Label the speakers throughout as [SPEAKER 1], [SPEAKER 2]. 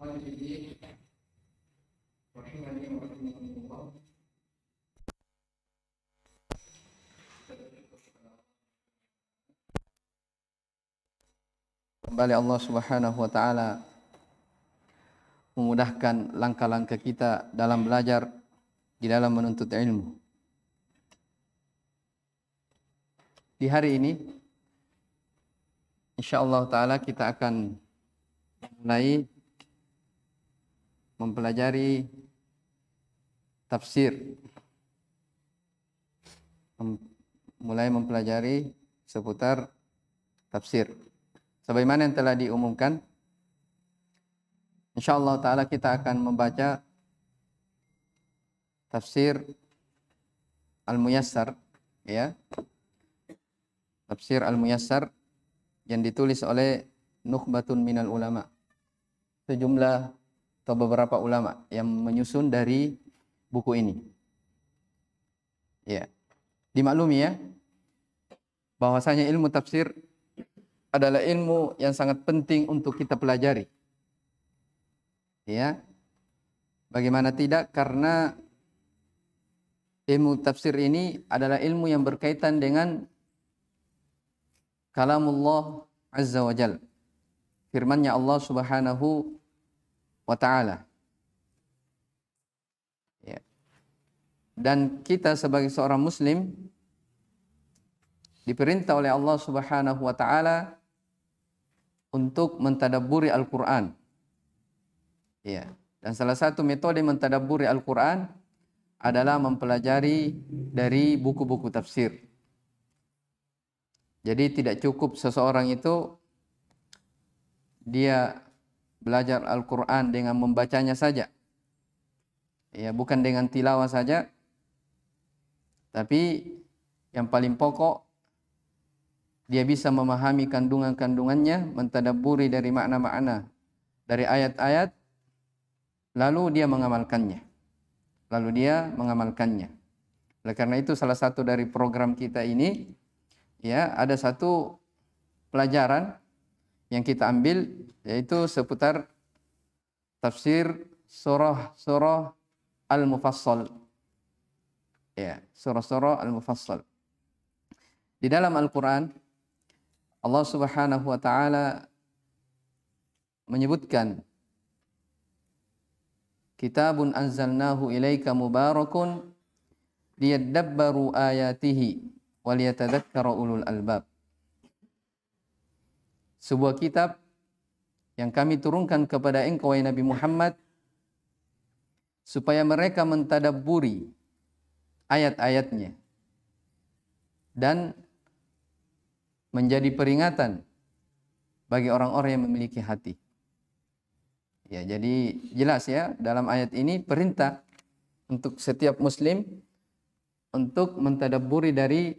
[SPEAKER 1] Kembali Allah Subhanahu wa taala memudahkan langkah-langkah kita dalam belajar di dalam menuntut ilmu. Di hari ini insyaallah taala kita akan mulai mempelajari tafsir mulai mempelajari seputar tafsir sebagaimana yang telah diumumkan insyaallah taala kita akan membaca tafsir al-muyassar ya tafsir al-muyassar yang ditulis oleh Nukhbatun minal ulama sejumlah atau beberapa ulama yang menyusun dari buku ini. Ya. Dimaklumi ya bahwasanya ilmu tafsir adalah ilmu yang sangat penting untuk kita pelajari. Ya. Bagaimana tidak karena ilmu tafsir ini adalah ilmu yang berkaitan dengan kalamullah azza wajal. Firmannya Allah Subhanahu wa taala. Ya. Dan kita sebagai seorang muslim diperintah oleh Allah Subhanahu wa taala untuk mentadaburi Al-Qur'an. Ya. Dan salah satu metode mentadaburi Al-Qur'an adalah mempelajari dari buku-buku tafsir. Jadi tidak cukup seseorang itu dia belajar Al-Quran dengan membacanya saja. Ya, bukan dengan tilawah saja. Tapi yang paling pokok dia bisa memahami kandungan-kandungannya, mentadaburi dari makna-makna dari ayat-ayat lalu dia mengamalkannya. Lalu dia mengamalkannya. Oleh karena itu salah satu dari program kita ini ya ada satu pelajaran yang kita ambil yaitu seputar tafsir surah-surah Al-Mufassal. Ya, surah-surah Al-Mufassal. Di dalam Al-Qur'an Allah Subhanahu wa taala menyebutkan Kitabun anzalnahu ilaika mubarakun liyadabbaru ayatihi wa liyatadhakkara ulul albab sebuah kitab yang kami turunkan kepada engkau wahai Nabi Muhammad supaya mereka mentadaburi ayat-ayatnya dan menjadi peringatan bagi orang-orang yang memiliki hati. Ya, jadi jelas ya dalam ayat ini perintah untuk setiap muslim untuk mentadaburi dari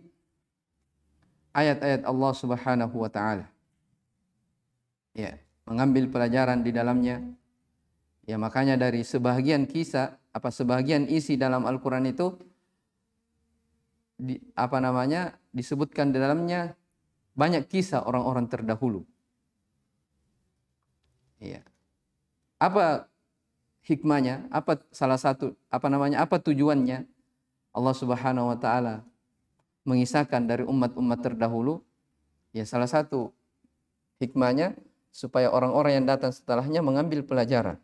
[SPEAKER 1] ayat-ayat Allah Subhanahu wa taala ya mengambil pelajaran di dalamnya ya makanya dari sebagian kisah apa sebagian isi dalam Al-Qur'an itu di, apa namanya disebutkan di dalamnya banyak kisah orang-orang terdahulu ya apa hikmahnya apa salah satu apa namanya apa tujuannya Allah Subhanahu wa taala mengisahkan dari umat-umat terdahulu ya salah satu hikmahnya supaya orang-orang yang datang setelahnya mengambil pelajaran.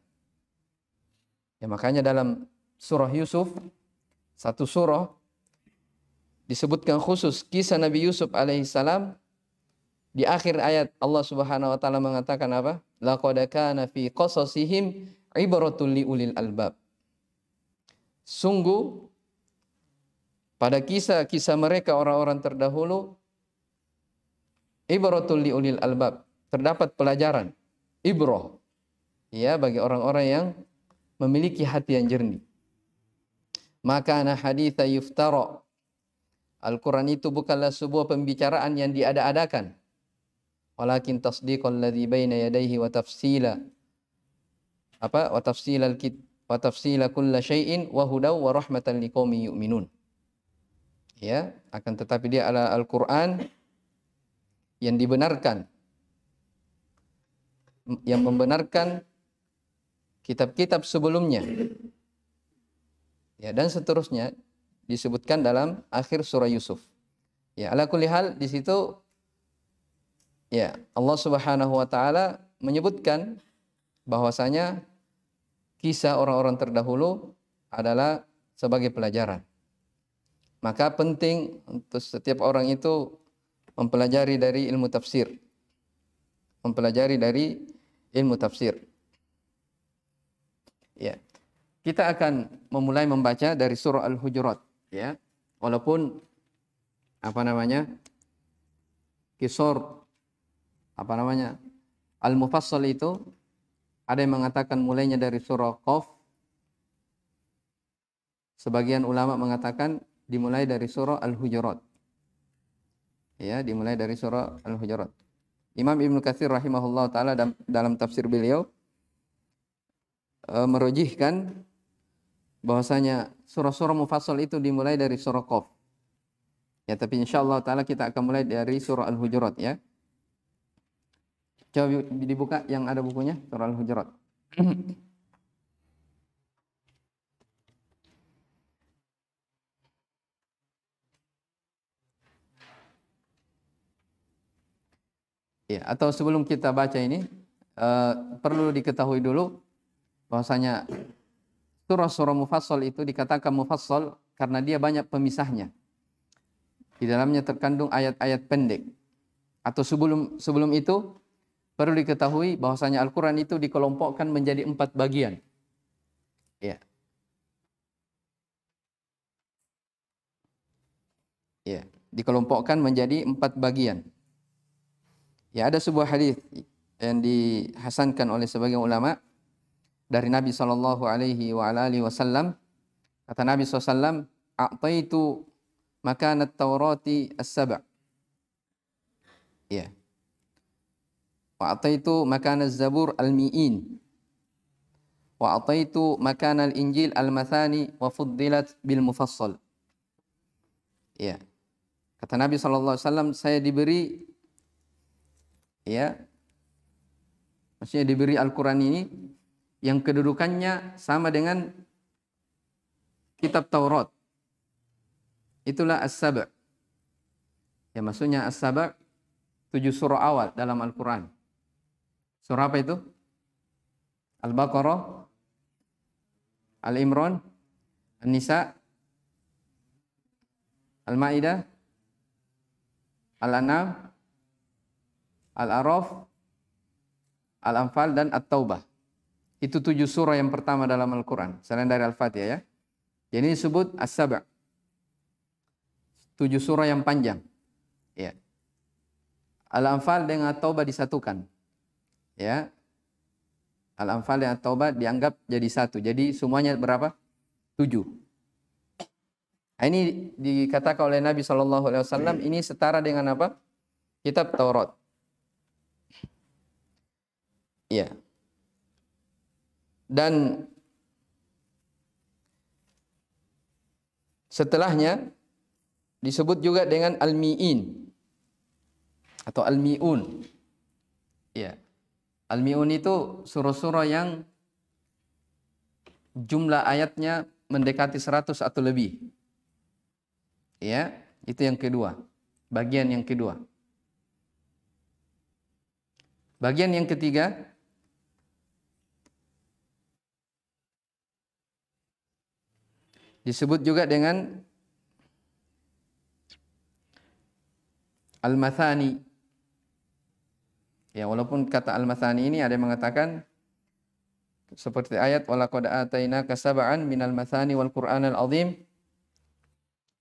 [SPEAKER 1] Ya makanya dalam surah Yusuf satu surah disebutkan khusus kisah Nabi Yusuf alaihissalam di akhir ayat Allah Subhanahu wa taala mengatakan apa? Laqad kana fi qasasihim ibaratul liulil albab. Sungguh pada kisah-kisah mereka orang-orang terdahulu ibaratul liulil albab terdapat pelajaran, ibroh, ya bagi orang-orang yang memiliki hati yang jernih. Maka ana haditha yuftara. Al-Quran itu bukanlah sebuah pembicaraan yang diada-adakan. Walakin tasdiqal ladzi baina yadayhi wa tafsila apa wa tafsilal kit wa tafsila kulla syai'in wa hudaw wa rahmatan liqaumin yu'minun. Ya, akan tetapi dia adalah Al-Qur'an yang dibenarkan yang membenarkan kitab-kitab sebelumnya. Ya, dan seterusnya disebutkan dalam akhir surah Yusuf. Ya, ala kulli hal di situ ya Allah Subhanahu wa taala menyebutkan bahwasanya kisah orang-orang terdahulu adalah sebagai pelajaran. Maka penting untuk setiap orang itu mempelajari dari ilmu tafsir. Mempelajari dari ilmu tafsir. Ya. Kita akan memulai membaca dari surah Al-Hujurat, ya. Walaupun apa namanya? Kisor apa namanya? Al-Mufassal itu ada yang mengatakan mulainya dari surah Qaf. Sebagian ulama mengatakan dimulai dari surah Al-Hujurat. Ya, dimulai dari surah Al-Hujurat. Imam Ibnu Katsir rahimahullah taala dalam tafsir beliau e, merujihkan bahwasanya surah-surah mufassal itu dimulai dari surah Qaf. Ya, tapi insyaallah taala kita akan mulai dari surah Al-Hujurat ya. Coba dibuka yang ada bukunya surah Al-Hujurat. Ya, atau sebelum kita baca ini uh, perlu diketahui dulu bahwasanya surah-surah mufassal itu dikatakan mufassal karena dia banyak pemisahnya. Di dalamnya terkandung ayat-ayat pendek. Atau sebelum sebelum itu perlu diketahui bahwasanya Al-Qur'an itu dikelompokkan menjadi empat bagian. Ya. Ya, dikelompokkan menjadi empat bagian. Ya ada sebuah hadis yang dihasankan oleh sebagian ulama dari Nabi Shallallahu Alaihi Wasallam kata Nabi SAW a'taitu makan taurati as-sab' ya wa a'taitu makan az-zabur al-mi'in wa a'taitu makan al-injil al-mathani wa fuddilat bil mufassal ya kata Nabi SAW saya diberi ya maksudnya diberi Al-Qur'an ini yang kedudukannya sama dengan kitab Taurat. Itulah as sabak Ya maksudnya as sabak tujuh surah awal dalam Al-Qur'an. Surah apa itu? Al-Baqarah, Al-Imran, An-Nisa, Al-Maidah, Al-An'am, Al-Araf, Al-Anfal, dan At-Taubah. Itu tujuh surah yang pertama dalam Al-Quran. Selain dari Al-Fatihah ya. Jadi disebut As-Saba' tujuh surah yang panjang. Ya. Al-Anfal dengan at Taubah disatukan. Ya. Al-Anfal dan Taubah dianggap jadi satu. Jadi semuanya berapa? Tujuh. Nah, ini dikatakan oleh Nabi SAW, ini setara dengan apa? Kitab Taurat. Ya. Dan setelahnya disebut juga dengan almiin atau almiun. Ya. almiun itu surah-surah yang jumlah ayatnya mendekati seratus atau lebih. Ya, itu yang kedua. Bagian yang kedua. Bagian yang ketiga Disebut juga dengan al-mathani. Ya, walaupun kata al-mathani ini ada yang mengatakan seperti ayat walaqad ataina min minal mathani wal al azim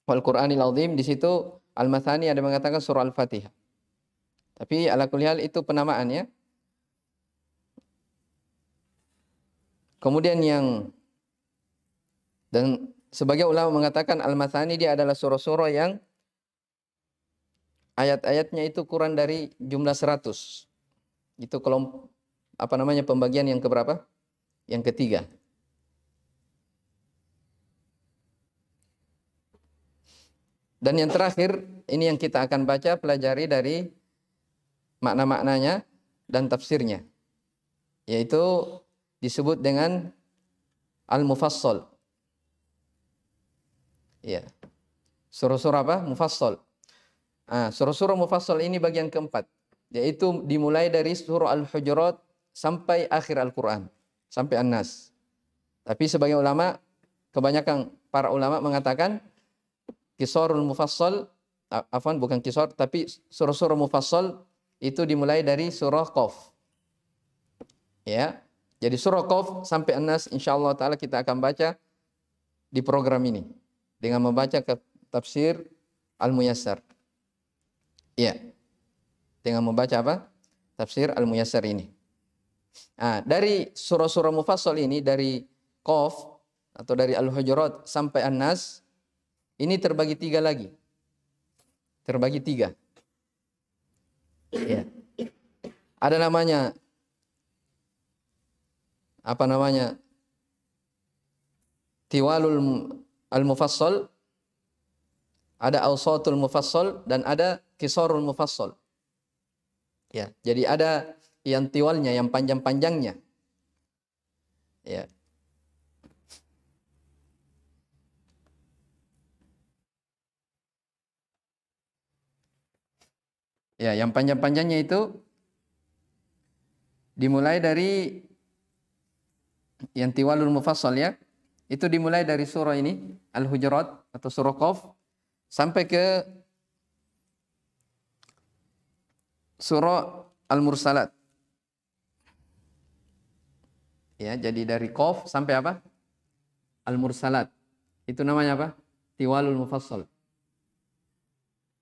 [SPEAKER 1] wal qur'anil azim di situ al-mathani ada yang mengatakan surah al-fatihah. Tapi ala kulihal itu penamaan ya. Kemudian yang dan sebagai ulama mengatakan Al-Mathani dia adalah surah-surah yang ayat-ayatnya itu kurang dari jumlah 100. Itu kelompok apa namanya pembagian yang keberapa? Yang ketiga. Dan yang terakhir ini yang kita akan baca pelajari dari makna-maknanya dan tafsirnya. Yaitu disebut dengan al-mufassal Ya. Surah-surah apa? Mufassal. Ah, surah-surah mufassal ini bagian keempat, yaitu dimulai dari surah Al-Hujurat sampai akhir Al-Qur'an, sampai An-Nas. Tapi sebagai ulama, kebanyakan para ulama mengatakan kisorul mufassal afwan bukan kisor tapi surah-surah mufassal itu dimulai dari surah Qaf. Ya. Jadi surah Qaf sampai An-Nas insyaallah taala kita akan baca di program ini dengan membaca tafsir Al-Muyassar. ya Dengan membaca apa? Tafsir Al-Muyassar ini. Nah, dari surah-surah mufassal ini dari Qaf atau dari Al-Hujurat sampai An-Nas ini terbagi tiga lagi. Terbagi tiga. Ya. Ada namanya apa namanya? Tiwalul al-mufassal, ada awsatul mufassal dan ada kisarul mufassal. Ya, jadi ada yang tiwalnya, yang panjang-panjangnya. Ya. Ya, yang panjang-panjangnya itu dimulai dari yang tiwalul mufassal ya. Itu dimulai dari surah ini, Al-Hujurat atau surah Qaf sampai ke surah Al-Mursalat. Ya, jadi dari Qaf sampai apa? Al-Mursalat. Itu namanya apa? Tiwalul Mufassal.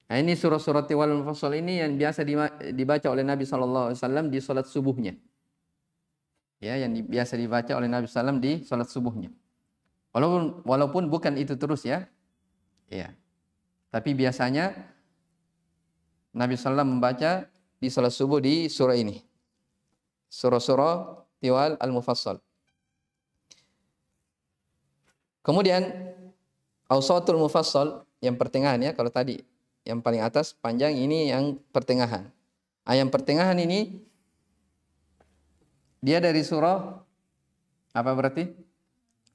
[SPEAKER 1] Nah, ini surah-surah Tiwalul Mufassal ini yang biasa dibaca oleh Nabi SAW di sholat subuhnya. Ya, yang biasa dibaca oleh Nabi SAW di sholat subuhnya. Walaupun walaupun bukan itu terus ya. Iya. Tapi biasanya Nabi SAW membaca di salat subuh di surah ini. Surah-surah Tiwal Al-Mufassal. Kemudian Ausatul Mufassal yang pertengahan ya kalau tadi yang paling atas panjang ini yang pertengahan. ayat ah, pertengahan ini dia dari surah apa berarti?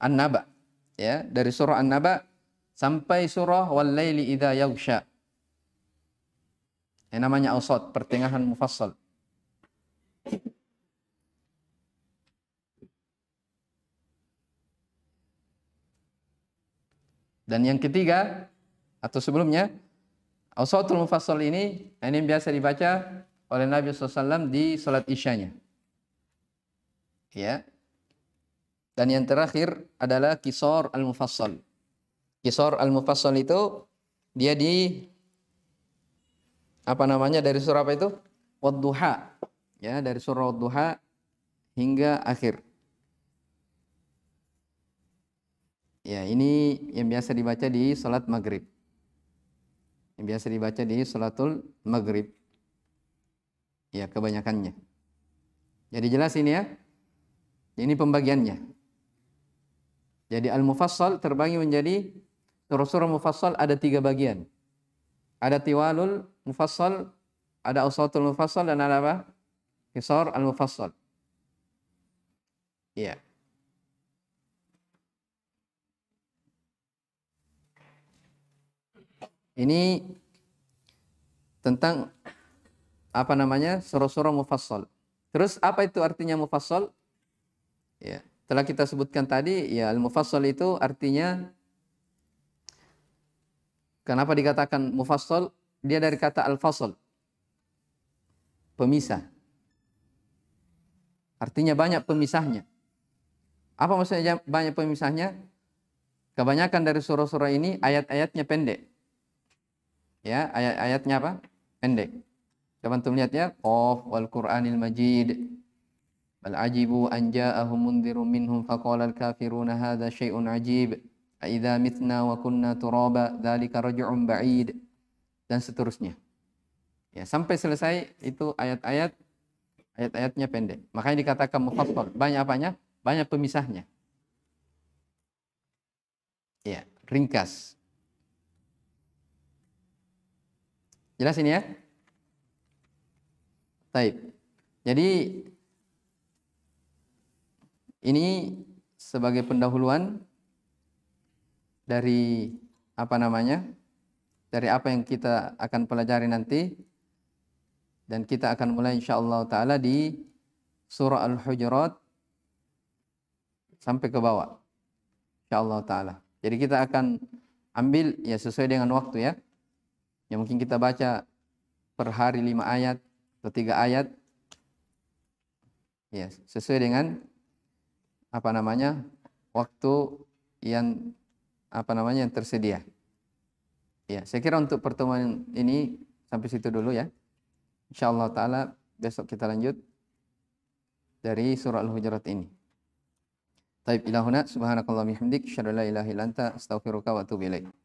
[SPEAKER 1] An-Naba ya dari surah An-Naba sampai surah Wal-Laili idza yaghsha. Yang namanya Ausat, pertengahan mufassal. Dan yang ketiga atau sebelumnya Ausatul Mufassal ini ini biasa dibaca oleh Nabi SAW di salat isyanya. Ya, dan yang terakhir adalah kisor al-mufassal. Kisor al-mufassal itu dia di apa namanya dari surah apa itu? Wadduha. Ya, dari surah Wadduha hingga akhir. Ya, ini yang biasa dibaca di salat maghrib. Yang biasa dibaca di salatul maghrib. Ya, kebanyakannya. Jadi jelas ini ya. Ini pembagiannya. Jadi al-mufassal terbagi menjadi surah-surah mufassal ada tiga bagian. Ada tiwalul mufassal, ada usatul mufassal dan ada apa? Kisar al-mufassal. Iya. Ini tentang apa namanya? surah-surah mufassal. Terus apa itu artinya mufassal? Ya. Yeah telah kita sebutkan tadi ya al-mufassal itu artinya kenapa dikatakan mufassal dia dari kata al-fasl pemisah artinya banyak pemisahnya apa maksudnya banyak pemisahnya kebanyakan dari surah-surah ini ayat-ayatnya pendek ya ayat-ayatnya apa pendek teman tuh lihat ya Qaf wal Qur'anil Majid بل عجبوا أن جاءهم منذر منهم فقال الكافرون هذا شيء عجيب أإذا متنا وكنا ترابا ذلك رجع بعيد dan seterusnya. Ya, sampai selesai itu ayat-ayat ayat-ayatnya pendek. Makanya dikatakan mufassal. Banyak apanya? Banyak pemisahnya. Ya, ringkas. Jelas ini ya? Taib. Jadi ini sebagai pendahuluan dari apa namanya? Dari apa yang kita akan pelajari nanti dan kita akan mulai insyaallah taala di surah Al-Hujurat sampai ke bawah. Insyaallah taala. Jadi kita akan ambil ya sesuai dengan waktu ya. Ya mungkin kita baca per hari lima ayat atau tiga ayat. Ya, sesuai dengan apa namanya waktu yang apa namanya yang tersedia. Ya, saya kira untuk pertemuan ini sampai situ dulu ya. Insyaallah taala besok kita lanjut dari surah Al-Hujurat ini. Taib ilahuna subhanakallah la ilaha illa anta astaghfiruka wa atubu ilaik.